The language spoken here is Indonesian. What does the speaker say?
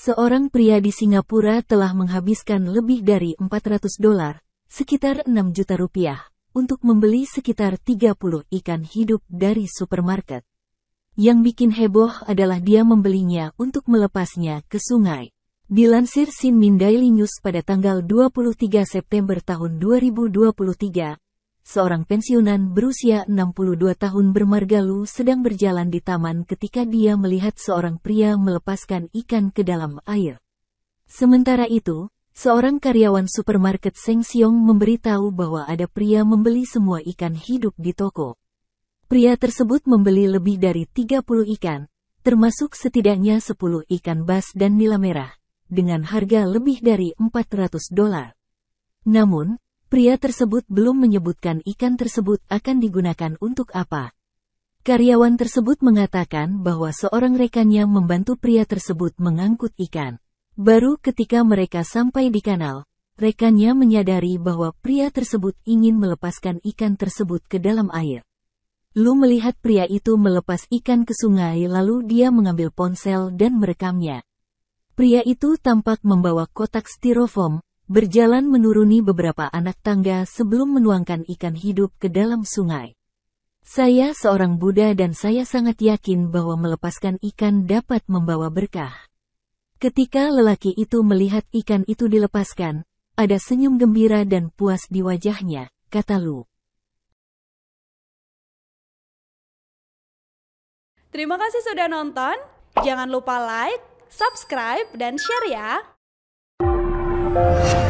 Seorang pria di Singapura telah menghabiskan lebih dari 400 dolar, sekitar 6 juta rupiah, untuk membeli sekitar 30 ikan hidup dari supermarket. Yang bikin heboh adalah dia membelinya untuk melepasnya ke sungai. Dilansir Sinmin Daily News pada tanggal 23 September tahun 2023, seorang pensiunan berusia 62 tahun bermargalu sedang berjalan di taman ketika dia melihat seorang pria melepaskan ikan ke dalam air. Sementara itu, seorang karyawan supermarket Seng Siong memberitahu bahwa ada pria membeli semua ikan hidup di toko. Pria tersebut membeli lebih dari 30 ikan, termasuk setidaknya 10 ikan bas dan nila merah, dengan harga lebih dari 400 dolar. Namun, Pria tersebut belum menyebutkan ikan tersebut akan digunakan untuk apa. Karyawan tersebut mengatakan bahwa seorang rekannya membantu pria tersebut mengangkut ikan. Baru ketika mereka sampai di kanal, rekannya menyadari bahwa pria tersebut ingin melepaskan ikan tersebut ke dalam air. Lu melihat pria itu melepas ikan ke sungai lalu dia mengambil ponsel dan merekamnya. Pria itu tampak membawa kotak styrofoam, berjalan menuruni beberapa anak tangga sebelum menuangkan ikan hidup ke dalam sungai. Saya seorang Buddha dan saya sangat yakin bahwa melepaskan ikan dapat membawa berkah. Ketika lelaki itu melihat ikan itu dilepaskan, ada senyum gembira dan puas di wajahnya, kata Lu. Terima kasih sudah nonton. Jangan lupa like, subscribe, dan share ya. Thank you.